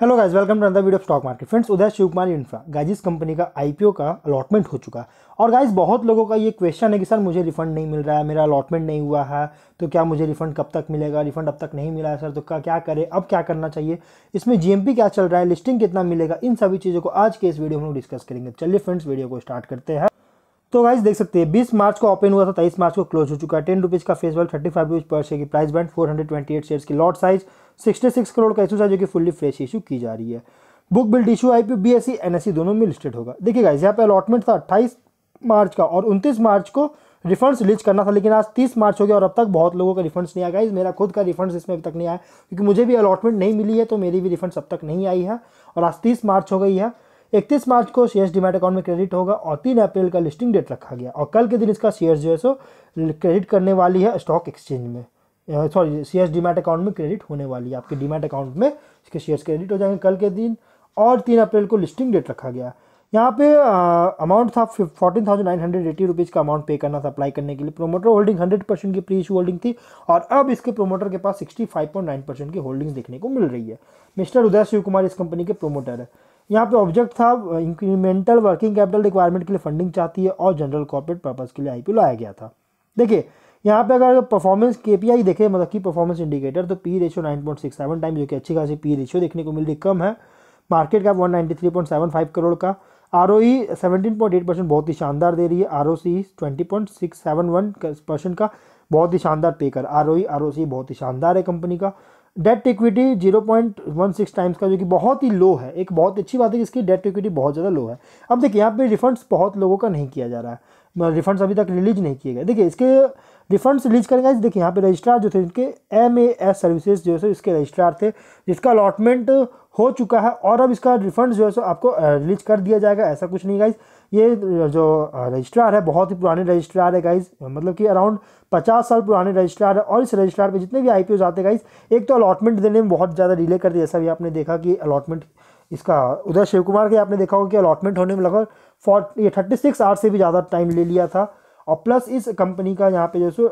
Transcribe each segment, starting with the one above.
hello guys welcome to अंदर video stock market friends Uday Shiv Kumar infra गाइजिस company का IPO का अलॉटमेंट हो चुका और गाइज बहुत लोगों का ये क्वेश्चन है कि सर मुझे रिफंड नहीं मिल रहा है मेरा अलॉटमेंट नहीं हुआ है तो क्या मुझे रिफंड कब तक मिलेगा रिफंड अब तक नहीं मिला है सर तो क्या क्या करें अब क्या करना चाहिए इसमें जीएमपी क्या चल रहा है लिस्टिंग कितना मिलेगा इन सभी चीज़ों को आज के इस वीडियो में हम डिस्कस करेंगे चलिए फ्रेंड्स वीडियो को स्टार्ट करते हैं तो गाइज देख सकते हैं बीस मार्च को ओपन हुआ था तेईस मार्च को क्लोज हो चुका है टेन रुपीज़ का face value thirty five rupees पर शेयर की price band four hundred twenty eight shares की लॉट साइज़ 66 करोड़ का इशू था जो कि फुल्ली फ्रेश इशू की जा रही है book build issue I P B S C N S C दोनों में लिस्टेड होगा देखिए गाइज यहाँ पे अलॉटमेंट था अट्ठाईस मार्च का और उनतीस मार्च को रिफंड्स रिलीज करना था लेकिन आज तीस मार्च हो गया और अब तक बहुत लोगों का रिफंड्स नहीं आया गाइज मेरा खुद का रिफंड्स इसमें अभी तक नहीं आया क्योंकि मुझे भी अलॉटमेंट नहीं मिली है तो मेरी भी रिफंड्स अब तक नहीं आई है और आज तीस मार्च हो गई है इकतीस मार्च को शेयर्स डिमेट अकाउंट में क्रेडिट होगा और तीन अप्रैल का लिस्टिंग डेट रखा गया और कल के दिन इसका शेयर्स जो है सो क्रेडिट करने वाली है स्टॉक एक्सचेंज में सॉरी शेयर्स डीमैट अकाउंट में क्रेडिट होने वाली है आपके डीमैट अकाउंट में इसके शेयर्स क्रेडिट हो जाएंगे कल के दिन और तीन अप्रैल को लिस्टिंग डेट रखा गया यहाँ पे अमाउंट था fourteen thousand nine hundred eighty rupees का अमाउंट पे करना था अप्लाई करने के लिए प्रोमोटर होल्डिंग हंड्रेड परसेंट की प्री इशू होल्डिंग थी और अब इसके प्रोमोटर के पास sixty five point nine percent की होल्डिंग्स देखने को मिल रही है मिस्टर उदय शिव कुमार इस कंपनी के प्रोमोटर है यहाँ पे ऑब्जेक्ट था इंक्रीमेंटल वर्किंग कैपिटल रिक्वायरमेंट के लिए फंडिंग चाहती है और जनरल कॉर्पोरेट पर्पज़ के लिए आई लाया गया था देखिए यहाँ पे अगर परफॉर्मेंस के पी आई देखें मतलब की परफॉर्मेंस इंडिकेटर तो P ratio nine point six seven time जो कि अच्छी खासी पी रेशो देखने को मिल रही कम है मार्केट का one ninety three point seven five crore का R O E seventeen point eight percent बहुत ही शानदार दे रही है R O C twenty point six seven one percent का बहुत ही शानदार पे कर are O E R O सी बहुत ही शानदार है कंपनी का debt equity zero point one six times का जो कि बहुत ही लो है एक बहुत अच्छी बात है कि इसकी डेट इक्विटी बहुत ज़्यादा लो है अब देखिए यहाँ पे रिफंड्स बहुत लोगों का नहीं किया जा रहा है रिफंड्स अभी तक रिलीज नहीं किए गए देखिए इसके रिफंड्स रिलीज करेंगे देखिए यहाँ पे रजिस्ट्रार जो थे इनके एम ए एस सर्विसेज जो है इसके रजिस्ट्रार थे जिसका अलॉटमेंट हो चुका है और अब इसका रिफंड जो है सो आपको रिलीज कर दिया जाएगा ऐसा कुछ नहीं गाइज ये जो रजिस्ट्रार है बहुत ही पुराने रजिस्ट्रार है गाइज मतलब कि अराउंड पचास साल पुराने रजिस्ट्रार है और इस रजिस्ट्रार पे जितने भी आई आते हैं गाइज एक तो अलॉटमेंट देने में बहुत ज़्यादा डिले कर दिया ऐसा भी आपने देखा कि अलॉटमेंट इसका उधर शिव कुमार के आपने देखा होगा कि अलॉटमेंट होने में लगभग फोर्ट ये थर्टी सिक्स आवर्स से भी ज़्यादा टाइम ले लिया था और प्लस इस कंपनी का यहाँ पे जैसे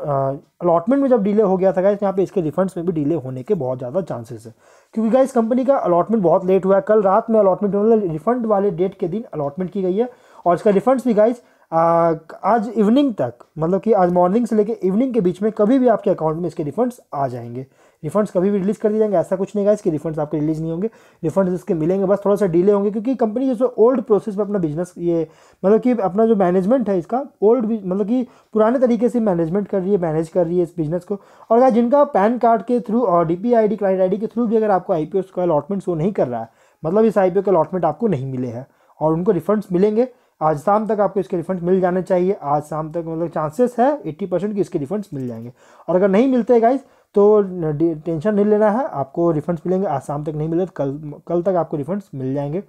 अलॉटमेंट में जब डिले हो गया था गाइस यहाँ पे इसके रिफंड्स में भी डिले होने के बहुत ज़्यादा चांसेस है क्योंकि गाइस कंपनी का अलॉटमेंट बहुत लेट हुआ है कल रात में अलॉटमेंट मतलब रिफंड वाले डेट के दिन अलॉटमेंट की गई है और इसका रिफंड्स भी गाइस आज इवनिंग तक मतलब कि आज मॉर्निंग से लेकर इवनिंग के बीच में कभी भी आपके अकाउंट में इसके रिफंड्स आ जाएंगे रिफंड्स कभी भी रिलीज़ कर दिए जाएंगे ऐसा कुछ नहीं गाइस कि रिफंड्स आपके रिलीज़ नहीं होंगे रिफंड्स इसके मिलेंगे बस थोड़ा सा डिले होंगे क्योंकि कंपनी जैसे ओल्ड प्रोसेस में अपना बिजनेस ये मतलब कि अपना जो मैनेजमेंट है इसका ओल्ड मतलब कि पुराने तरीके से मैनेजमेंट कर रही है मैनेज कर रही है इस बिजनेस को और गाइस जिनका पैन कार्ड के थ्रू और D P I D client I D के थ्रू भी अगर आपको आई पी ओ का अलॉटमेंट शो नहीं कर रहा है मतलब इस आई पी ओ के अलॉटमेंट आपको नहीं मिले हैं और उनको रिफंड्स मिलेंगे आज शाम तक आपको इसके रिफंड मिल जाने चाहिए आज शाम तक मतलब चांसेस है 80 परसेंट कि इसके रिफंड्स मिल जाएंगे और अगर नहीं मिलते गाइज तो टेंशन नहीं लेना है आपको रिफंड्स मिलेंगे आज शाम तक नहीं मिले तो कल कल तक आपको रिफंड्स मिल जाएंगे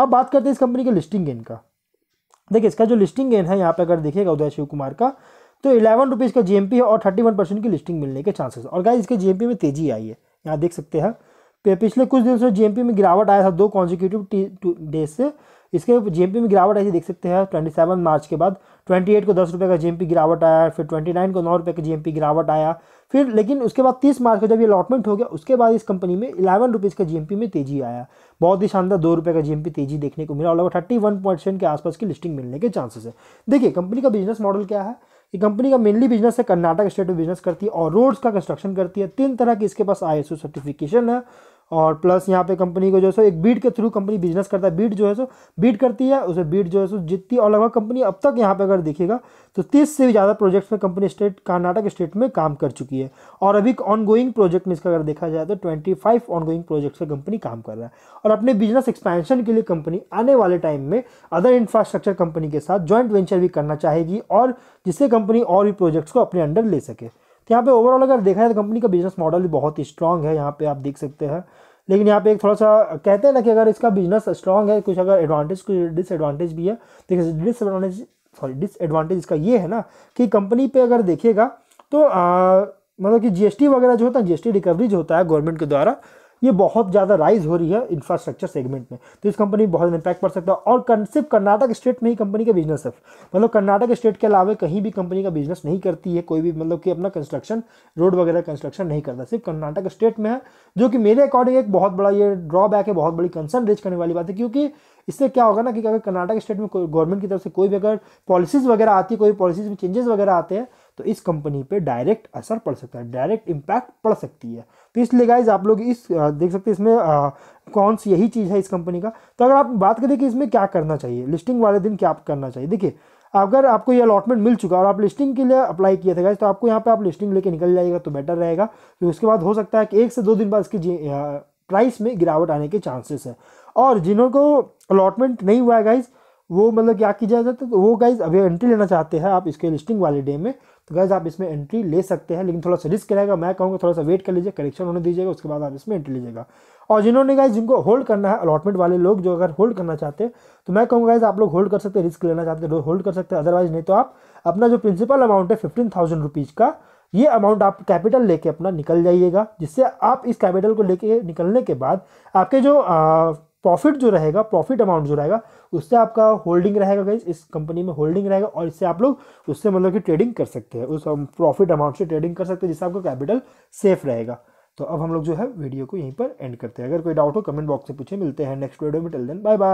अब बात करते हैं इस कंपनी के लिस्टिंग गेन का देखिए इसका जो लिस्टिंग गेन है यहाँ पे अगर देखिएगा उदय शिव कुमार का तो इलेवन रुपीज़ का जीएमपी है और थर्टी वन परसेंट की लिस्टिंग मिलने के चांसेस और गाय इसके जी में तेज़ी आई है यहाँ देख सकते हैं तो पिछले कुछ दिन से जीएमपी में गिरावट आया था दो कॉन्जिक्यूटिव डेज से इसके जीएमपी में गिरावट आई थी देख सकते हैं ट्वेंटी सेवन मार्च के बाद ट्वेंटी एट को दस रुपये का जीएमपी गिरावट आया फिर ट्वेंटी नाइन को नौ रुपये का जीएमपी गिरावट आया फिर लेकिन उसके बाद तीस मार्च को जब ये अलॉटमेंट हो गया उसके बाद इस कंपनी में इलेवन रुपीज़ का जीएमपी में तेजी आया बहुत ही शानदार दो रुपये का जीएमपी तेजी देखने को मिला और लगभग थर्टी वन सेवन के आसपास की लिस्टिंग मिलने के चांसेस है देखिए कंपनी का बिजनेस मॉडल क्या है ये कंपनी का मेनली बिजनेस है कर्नाटक स्टेट में बिजनेस करती है और रोड्स का कंस्ट्रक्शन करती है तीन तरह की इसके पास आई सर्टिफिकेशन है और प्लस यहाँ पे कंपनी को जो है सो एक बीट के थ्रू कंपनी बिजनेस करता है बीट जो है सो बीट करती है उसे बीट जो है सो जितनी और लगभग कंपनी अब तक यहाँ पे अगर देखिएगा तो तीस से भी ज़्यादा प्रोजेक्ट्स में कंपनी स्टेट कर्नाटक स्टेट में काम कर चुकी है और अभी ऑनगोइंग प्रोजेक्ट में इसका अगर देखा जाए तो ट्वेंटी फाइव ऑनगोइंग प्रोजेक्ट्स पर कंपनी काम कर रहा है और अपने बिजनेस एक्सपेंशन के लिए कंपनी आने वाले टाइम में अदर इंफ्रास्ट्रक्चर कंपनी के साथ ज्वाइंट वेंचर भी करना चाहेगी और जिससे कंपनी और भी प्रोजेक्ट्स को अपने अंडर ले सके तो यहाँ पे ओवरऑल अगर देखा जाए तो कंपनी का बिजनेस मॉडल भी बहुत ही स्ट्रॉन्ग है यहाँ पे आप देख सकते हैं लेकिन यहाँ पे एक थोड़ा सा कहते हैं ना कि अगर इसका बिजनेस स्ट्रॉन्ग है कुछ अगर एडवांटेज कुछ डिसएडवांटेज भी है तो डिसएडवांटेज सॉरी डिसएडवांटेज इसका ये है ना कि कंपनी पे अगर देखिएगा तो आ, मतलब कि जीएसटी वगैरह जो होता है जीएसटी रिकवरी जो होता है गवर्नमेंट के द्वारा ये बहुत ज़्यादा राइज हो रही है इंफ्रास्ट्रक्चर सेगमेंट में तो इस कंपनी बहुत इम्पैक्ट पड़ सकता है और सिर्फ कर्नाटक स्टेट में ही कंपनी का बिजनेस है मतलब कर्नाटक स्टेट के अलावा कहीं भी कंपनी का बिजनेस नहीं करती है कोई भी मतलब कि अपना कंस्ट्रक्शन रोड वगैरह कंस्ट्रक्शन नहीं करता सिर्फ कर्नाटक स्टेट में है जो कि मेरे अकॉर्डिंग एक बहुत बड़ा ये ड्रॉबैक है बहुत बड़ी कंसर्न रेज करने वाली बात है क्योंकि इससे क्या होगा ना कि अगर कर्नाटक स्टेट में गवर्नमेंट की तरफ से कोई भी अगर पॉलिसीज़ वगैरह आती है कोई पॉलिसीज़ में चेंजेस वगैरह आते हैं तो इस कंपनी पे डायरेक्ट असर पड़ सकता है डायरेक्ट इम्पैक्ट पड़ सकती है तो इसलिए गाइज आप लोग इस देख सकते हैं इसमें आ, कौन सी यही चीज़ है इस कंपनी का तो अगर आप बात करें कि इसमें क्या करना चाहिए लिस्टिंग वाले दिन क्या करना चाहिए देखिए अगर आपको ये अलॉटमेंट मिल चुका और आप लिस्टिंग के लिए अप्लाई किया था गाइज तो आपको यहाँ पे आप लिस्टिंग लेके निकल जाएगा तो बेटर रहेगा क्योंकि तो उसके बाद हो सकता है कि एक से दो दिन बाद इसकी प्राइस में गिरावट आने के चांसेस है और जिन्हों को अलॉटमेंट नहीं हुआ है गाइज़ वो मतलब क्या की जाए तो वो गाइज अभी एंट्री लेना चाहते हैं आप इसके लिस्टिंग वाले डे में तो गाइज आप इसमें एंट्री ले सकते हैं लेकिन थोड़ा सा रिस्क रहेगा मैं कहूँगा थोड़ा सा वेट कर लीजिए करेक्शन होने दीजिएगा उसके बाद आप इसमें एंट्री लीजिएगा और जिन्होंने गाइज जिनको होल्ड करना है अलॉटमेंट वाले लोग जो अगर होल्ड करना चाहते हैं तो मैं कहूँगा गाइज आप लोग होल्ड कर सकते हैं रिस्क लेना चाहते हैं होल्ड तो कर सकते हैं अदरवाइज नहीं तो आप अपना जो प्रिंसिपल अमाउंट है फिफ्टीन थाउजेंड रुपीज़ का ये अमाउंट आप कैपिटल लेके अपना निकल जाइएगा जिससे आप इस कैपिटल को लेके निकलने के बाद आपके जो प्रॉफिट जो रहेगा प्रॉफिट अमाउंट जो रहेगा उससे आपका होल्डिंग रहेगा गाइज इस कंपनी में होल्डिंग रहेगा और इससे आप लोग उससे मतलब कि ट्रेडिंग कर सकते हैं उस प्रॉफिट um, अमाउंट से ट्रेडिंग कर सकते हैं जिससे आपका कैपिटल सेफ रहेगा तो अब हम लोग जो है वीडियो को यहीं पर एंड करते हैं अगर कोई डाउट हो कमेंट बॉक्स से पूछे मिलते हैं नेक्स्ट वीडियो में टेल देन बाय बाय